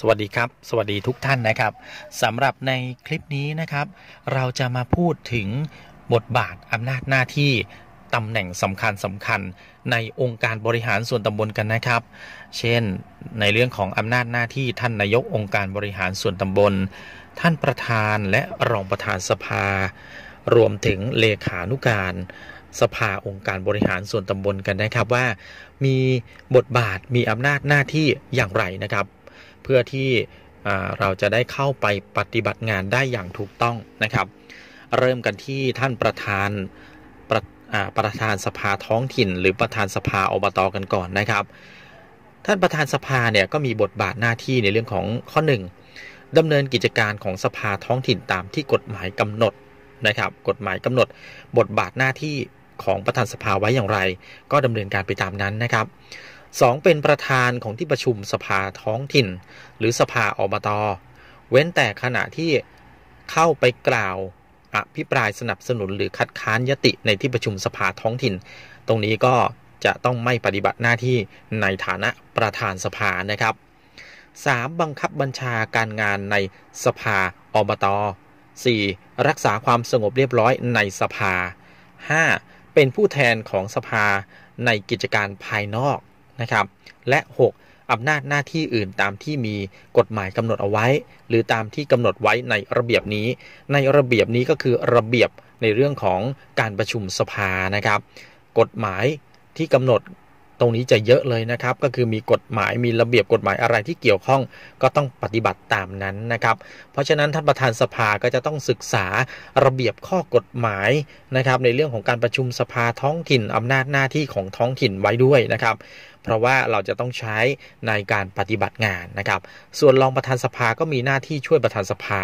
สวัสดีครับ สวัสดีทุกท่านนะครับสำหรับในคลิปนี้นะครับ เราจะมาพูดถึงบทบาทอำนาจหน้าที่ตำแหน่งสำคัญสำคัญในองค์การบริหารส่วนตำบลกันนะครับ เช่นในเรื่องของอำนาจหน้าที่ท่านนายกองค์การบริหารส่วนตำบลท่านประธานและรองประธานสภารวมถึงเลขานุการ สภาองค์การบริหารส่วนตำบลกันนะครับว่า มีบทบาทมีอำนาจหน้าที่อย่างไรนะครับเพื่อที่เราจะได้เข้าไปปฏิบัติงานได้อย่างถูกต้องนะครับ เริ่มกันที่ท่านประธานประประธานสภาท้องถิ่นหรือประธานสภาอบตอกันก่อนนะครับ ท่านประธานสภาเนี่ยก็มีบทบาทหน้าที่ในเรื่องของข้อ 1 ดำเนินกิจการของสภาท้องถิ่นตามที่กฎหมายกำหนดนะครับ กฎหมายกำหนด บทบาทหน้าที่ของประธานสภาไว้อย่างไร ก็ดำเนินการไปตามนั้นนะครับสองเป็นประธานของที่ประชุมสภาท้องถิ่น หรือสภาอบต เว้นแต่ขณะที่เข้าไปกล่าวอภิปรายสนับสนุนหรือคัดค้านยติในที่ประชุมสภาท้องถิ่น ตรงนี้ก็จะต้องไม่ปฏิบัติหน้าที่ในฐานะประธานสภานะครับ 3. บังคับบัญชาการงานในสภาอบต 4. รักษาความสงบเรียบร้อยในสภา 5. เป็นผู้แทนของสภาในกิจการภายนอกนะครับและ 6. อำนาจหน้าที่อื่นตามที่มีกฎหมายกำหนดเอาไว้ หรือตามที่กำหนดไว้ในระเบียบนี้ ในระเบียบนี้ก็คือระเบียบในเรื่องของการประชุมสภานะครับ กฎหมายที่กำหนดตรงนี้จะเยอะเลยนะครับก็คือมีกฎหมายมีระเบียบกฎหมายอะไรที่เกี่ยวข้องก็ต้องปฏิบัติตามนั้นนะครับ เพราะฉะนั้นท่านประธานสภาก็จะต้องศึกษาระเบียบข้อกฎหมายนะครับในเรื่องของการประชุมสภาท้องถิ่นอำนาจหน้าที่ของท้องถิ่นไว้ด้วยนะครับเพราะว่าเราจะต้องใช้ในการปฏิบัติงานนะครับ ส่วนรองประธานสภาก็มีหน้าที่ช่วยประธานสภา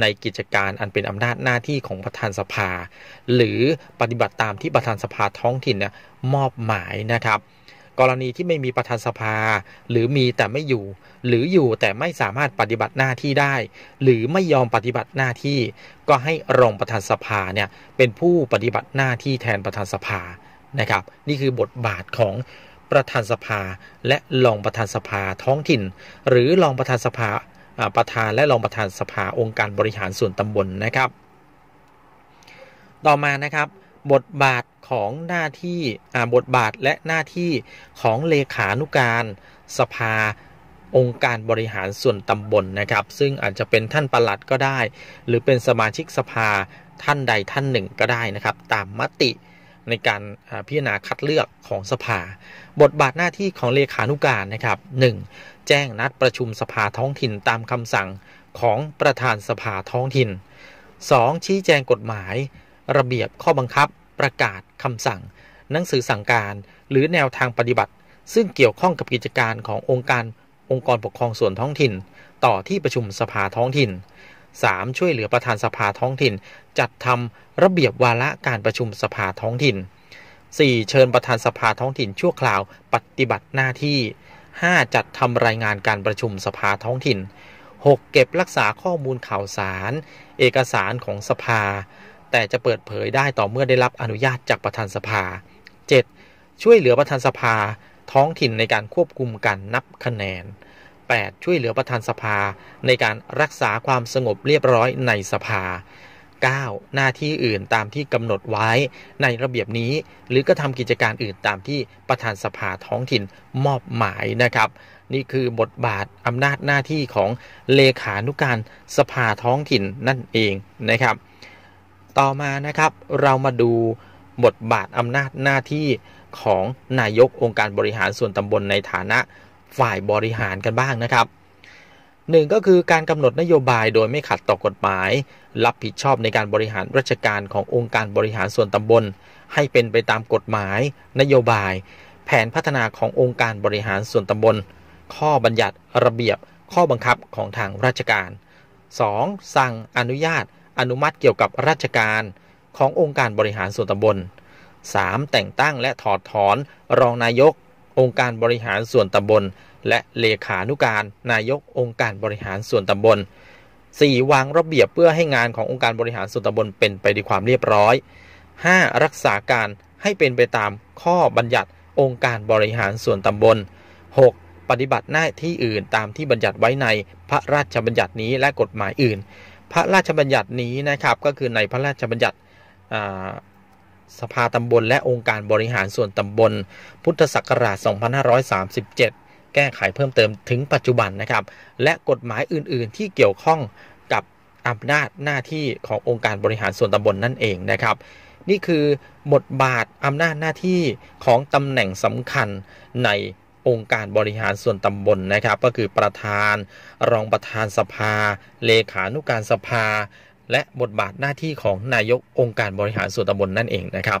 ในกิจการอันเป็นอำนาจหน้าที่ของประธานสภา หรือปฏิบัติตามที่ประธานสภาท้องถิ่นเนี่ยมอบหมายนะครับ กรณีที่ไม่มีประธานสภาหรือมีแต่ไม่อยู่หรืออยู่แต่ไม่สามารถปฏิบัติหน้าที่ได้ หรือไม่ยอมปฏิบัติหน้าที่ก็ให้รองประธานสภาเนี่ยเป็นผู้ปฏิบัติหน้าที่แทนประธานสภานะครับ นี่คือบทบาทของประธานสภาและรองประธานสภาท้องถิ่นหรือรองประธานสภาประธานและรองประธานสภาองค์การบริหารส่วนตำบลนะครับ ต่อมานะครับบทบาทของหน้าที่บทบาทและหน้าที่ของเลขานุการ สภาองค์การบริหารส่วนตำบลนะครับ ซึ่งอาจจะเป็นท่านประหลัดก็ได้ หรือเป็นสมาชิกสภาท่านใดท่านหนึ่งก็ได้นะครับ ตามมติในการพิจารณาคัดเลือกของสภา บทบาทหน้าที่ของเลขานุการนะครับ 1. แจ้งนัดประชุมสภาท้องถิ่นตามคำสั่งของประธานสภาท้องถิ่น 2. ชี้แจงกฎหมาย ระเบียบข้อบังคับประกาศคำสั่ง หนังสือสั่งการ หรือแนวทางปฏิบัติ ซึ่งเกี่ยวข้องกับกิจการขององค์การองค์กรปกครองส่วนท้องถิ่น ต่อที่ประชุมสภาท้องถิ่น 3. ช่วยเหลือประธานสภาท้องถิ่น จัดทำระเบียบวาระการประชุมสภาท้องถิ่น 4. เชิญประธานสภาท้องถิ่นชั่วคราวปฏิบัติหน้าที่ 5. จัดทำรายงานการประชุมสภาท้องถิ่น 6. เก็บรักษาข้อมูลข่าวสาร เอกสารของสภา แต่จะเปิดเผยได้ต่อเมื่อได้รับอนุญาตจากประธานสภา 7. ช่วยเหลือประธานสภาท้องถิ่นในการควบคุมการนับคะแนน8ช่วยเหลือประธานสภาในการรักษาความสงบเรียบร้อยในสภา 9. หน้าที่อื่นตามที่กำหนดไว้ในระเบียบนี้ หรือกระทำกิจการอื่นตามที่ประธานสภาท้องถิ่นมอบหมายนะครับ นี่คือบทบาทอำนาจหน้าที่ของเลขานุการสภาท้องถิ่นนั่นเองนะครับ ต่อมานะครับเรามาดูบทบาทอำนาจหน้าที่ของนายกองค์การบริหารส่วนตำบลในฐานะฝ่ายบริหารกันบ้างนะครับหนึ่งก็คือการกำหนดนโยบายโดยไม่ขัดต่อกฎหมาย รับผิดชอบในการบริหารราชการขององค์การบริหารส่วนตำบล ให้เป็นไปตามกฎหมาย นโยบาย แผนพัฒนาขององค์การบริหารส่วนตำบล ข้อบัญญัติระเบียบข้อบังคับของทางราชการ 2. สั่งอนุญาตอนุมัติเกี่ยวกับราชการขององค์การบริหารส่วนตำบล 3. แต่งตั้งและถอดถอนรองนายกองค์การบริหารส่วนตำบล และเลขานุการ นายกองค์การบริหารส่วนตำบล 4. วางระเบียบเพื่อให้งานขององค์การบริหารส่วนตำบลเป็นไปด้วยความเรียบร้อย 5. รักษาการให้เป็นไปตามข้อบัญญัติองค์การบริหารส่วนตำบล 6. ปฏิบัติหน้าที่อื่นตามที่บัญญัติไว้ในพระราชบัญญัตินี้และกฎหมายอื่น พระราชบัญญัตินี้นะครับก็คือในพระราชบัญญัติสภาตำบลและองค์การบริหารส่วนตำบล พุทธศักราช 2537 แก้ไขเพิ่มเติมถึงปัจจุบันนะครับ และกฎหมายอื่นๆที่เกี่ยวข้องกับอำนาจหน้าที่ขององค์การบริหารส่วนตำบลนนั่นเองนะครับ นี่คือบทบาทอำนาจหน้าที่ของตำแหน่งสำคัญในองค์การบริหารส่วนตำบลนนะครับก็คือประธานรองประธานสภาเลขานุการสภาและบทบาทหน้าที่ของนายกองค์การบริหารส่วนตำบลนั่นเองนะครับ